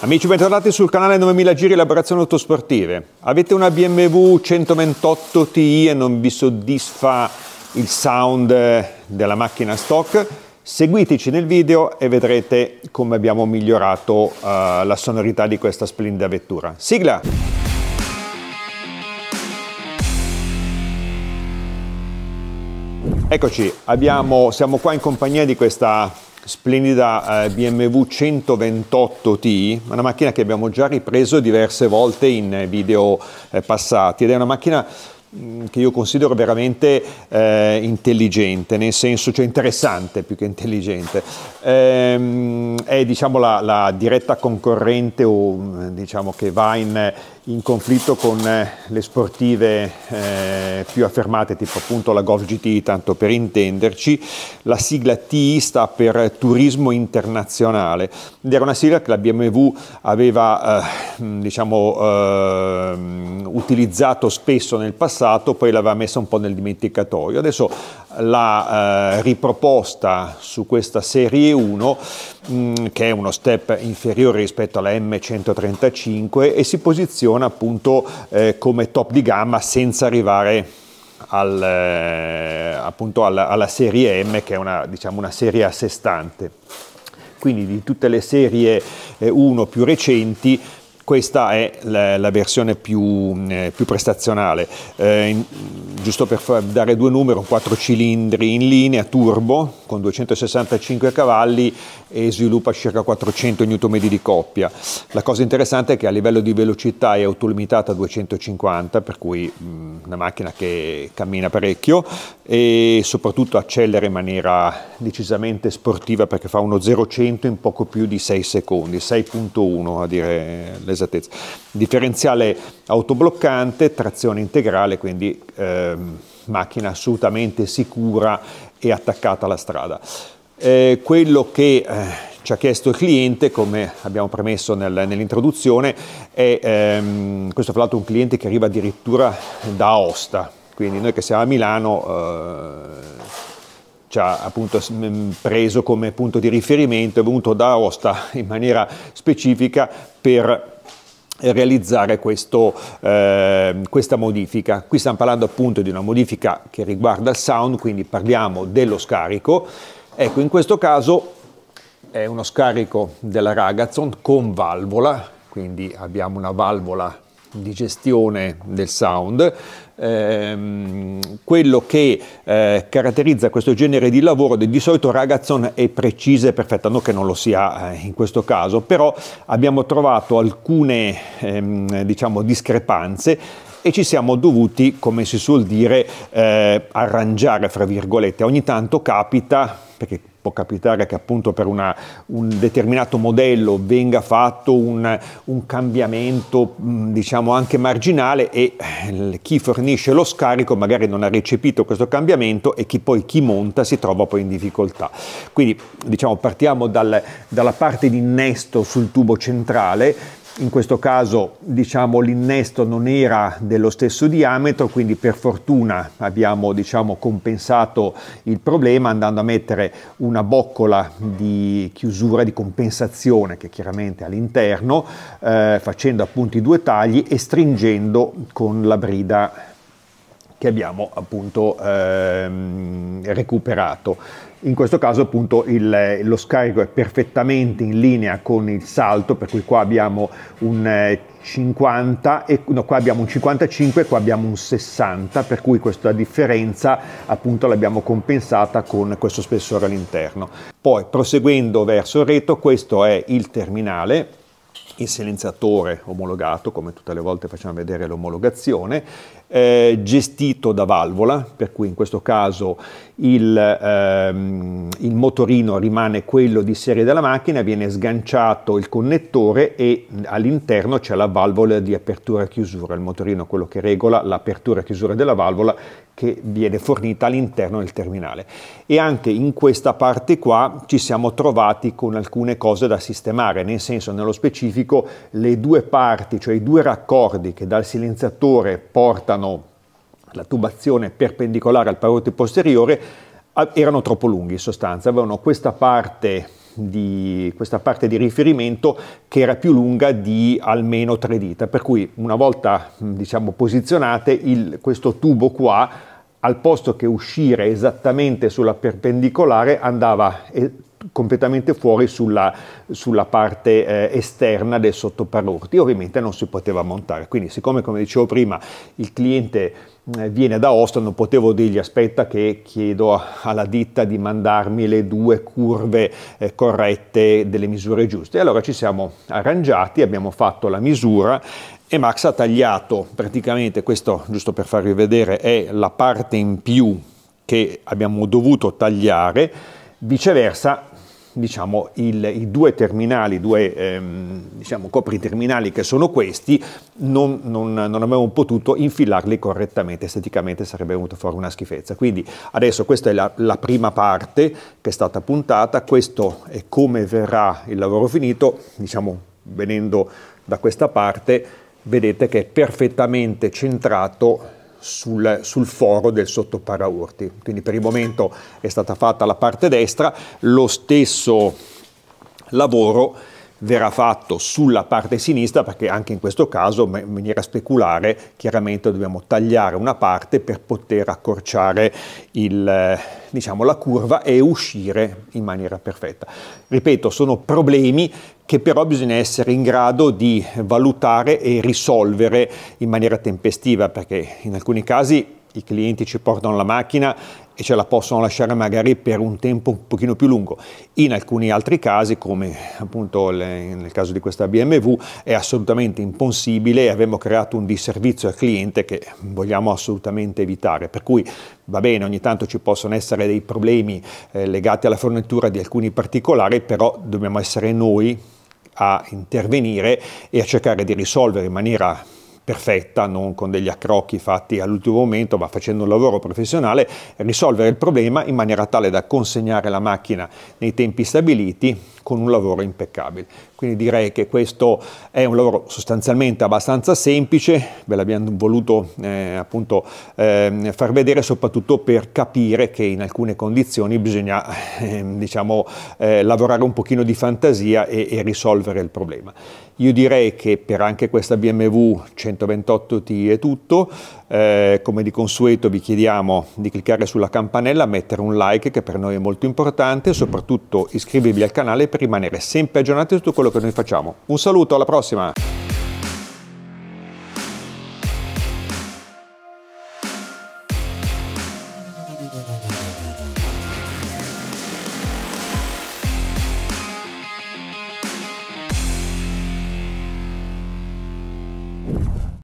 Amici, bentornati sul canale 9000 Giri Elaborazione Autosportive. Avete una BMW 128 Ti e non vi soddisfa il sound della macchina stock? Seguiteci nel video e vedrete come abbiamo migliorato uh, la sonorità di questa splendida vettura. Sigla! Eccoci, abbiamo, siamo qua in compagnia di questa splendida eh, BMW 128T, una macchina che abbiamo già ripreso diverse volte in eh, video eh, passati ed è una macchina Mm, che io considero veramente eh, intelligente, nel senso, cioè interessante più che intelligente. Ehm, è diciamo la, la, diretta concorrente o mm, diciamo che va in, in conflitto con eh, le sportive eh, più affermate, tipo appunto la Golf GT, tanto per intenderci. La sigla T sta per Turismo Internazionale ed era una sigla che la BMW aveva eh, Mm, diciamo, eh, utilizzato spesso nel passato, poi l'aveva messa un po' nel dimenticatoio. Adesso l'ha eh, riproposta su questa serie 1, mh, mm, che è uno step inferiore rispetto alla M135 e si posiziona appunto eh, come top di gamma senza arrivare al, eh, appunto alla, alla, serie M, che è una, diciamo, una serie a sé stante quindi di tutte le serie 1 eh, più recenti questa è la, la versione più, eh, più prestazionale. Eh, in, giusto per dare due numeri, un 4 cilindri in linea, turbo, con 265 cavalli e sviluppa circa 400 Nm di coppia. La cosa interessante è che a livello di velocità è autolimitata a 250, per cui mh, una macchina che cammina parecchio e soprattutto accelera in maniera decisamente sportiva perché fa uno 0-100 in poco più di 6 secondi, 6.1 a dire l'esattezza. Differenziale autobloccante, trazione integrale, quindi... Eh, eh, macchina assolutamente sicura e attaccata alla strada. Eh, quello che eh, ci ha chiesto il cliente, come abbiamo premesso nel, nell'introduzione, è ehm, questo fra l'altro un cliente che arriva addirittura da Aosta, quindi noi che siamo a Milano eh, ci ha appunto mm, preso come punto di riferimento, è venuto da Aosta in maniera specifica per realizzare questo, eh, questa modifica. Qui stiamo parlando appunto di una modifica che riguarda il sound, quindi parliamo dello scarico. Ecco, in questo caso è uno scarico della Ragazon con valvola, quindi abbiamo una valvola di gestione del sound. Eh, quello che eh, caratterizza questo genere di lavoro di solito Ragazzon è precisa e perfetta, non che non lo sia eh, in questo caso, però abbiamo trovato alcune ehm, diciamo, discrepanze e ci siamo dovuti, come si suol dire, eh, arrangiare, fra virgolette. Ogni tanto capita, perché può capitare che appunto per una, un determinato modello venga fatto un, un cambiamento mm, diciamo anche marginale e eh, chi fornisce lo scarico magari non ha recepito questo cambiamento e chi poi chi monta si trova poi in difficoltà. Quindi diciamo partiamo dal, dalla parte di innesto sul tubo centrale in questo caso diciamo, l'innesto non era dello stesso diametro, quindi per fortuna abbiamo diciamo, compensato il problema andando a mettere una boccola di chiusura di compensazione che chiaramente è all'interno, eh, facendo appunto i due tagli e stringendo con la brida che abbiamo appunto ehm, recuperato. In questo caso appunto il, lo scarico è perfettamente in linea con il salto, per cui qua abbiamo un 50 eh, e no, qua abbiamo un 55 e qua abbiamo un 60, per cui questa differenza appunto l'abbiamo compensata con questo spessore all'interno. Poi proseguendo verso il retto, questo è il terminale in silenziatore omologato, come tutte le volte facciamo vedere l'omologazione, eh, gestito da valvola, per cui in questo caso il, ehm, il, motorino rimane quello di serie della macchina, viene sganciato il connettore e all'interno c'è la valvola di apertura e chiusura, il motorino è quello che regola l'apertura e chiusura della valvola che viene fornita all'interno del terminale. E anche in questa parte qua ci siamo trovati con alcune cose da sistemare, nel senso nello specifico le due parti, cioè i due raccordi che dal silenziatore portano la tubazione perpendicolare al parote posteriore, erano troppo lunghi in sostanza, avevano questa parte di questa parte di riferimento che era più lunga di almeno tre dita, per cui una volta diciamo, posizionate il, questo tubo qua al posto che uscire esattamente sulla perpendicolare andava completamente fuori sulla, sulla parte eh, esterna del sottoparorti, ovviamente non si poteva montare. Quindi siccome, come dicevo prima, il cliente eh, viene da Ostra, non potevo dirgli aspetta che chiedo alla ditta di mandarmi le due curve eh, corrette delle misure giuste. E allora ci siamo arrangiati, abbiamo fatto la misura e Max ha tagliato praticamente, questo giusto per farvi vedere, è la parte in più che abbiamo dovuto tagliare, viceversa diciamo, il, i due terminali, i due ehm, diciamo, copriterminali che sono questi, non, non, non, avevamo potuto infilarli correttamente, esteticamente sarebbe venuta fuori una schifezza. Quindi adesso questa è la, la, prima parte che è stata puntata, questo è come verrà il lavoro finito, diciamo, venendo da questa parte vedete che è perfettamente centrato sul, sul, foro del sottoparaurti. Quindi per il momento è stata fatta la parte destra, lo stesso lavoro verrà fatto sulla parte sinistra perché anche in questo caso in maniera speculare chiaramente dobbiamo tagliare una parte per poter accorciare il, eh, diciamo, la curva e uscire in maniera perfetta. Ripeto, sono problemi che però bisogna essere in grado di valutare e risolvere in maniera tempestiva perché in alcuni casi i clienti ci portano la macchina e ce la possono lasciare magari per un tempo un pochino più lungo. In alcuni altri casi, come appunto nel caso di questa BMW, è assolutamente impossibile e abbiamo creato un disservizio al cliente che vogliamo assolutamente evitare. Per cui va bene, ogni tanto ci possono essere dei problemi eh, legati alla fornitura di alcuni particolari, però dobbiamo essere noi a intervenire e a cercare di risolvere in maniera perfetta, non con degli accrocchi fatti all'ultimo momento, ma facendo un lavoro professionale, risolvere il problema in maniera tale da consegnare la macchina nei tempi stabiliti con un lavoro impeccabile. Quindi direi che questo è un lavoro sostanzialmente abbastanza semplice, ve l'abbiamo voluto eh, appunto eh, far vedere soprattutto per capire che in alcune condizioni bisogna ehm, diciamo, eh, diciamo lavorare un pochino di fantasia e, e risolvere il problema. Io direi che per anche questa BMW 128T è tutto, eh, come di consueto vi chiediamo di cliccare sulla campanella, mettere un like che per noi è molto importante, e soprattutto iscrivervi al canale per rimanere sempre aggiornati su tutto quello che noi facciamo. Un saluto, alla prossima!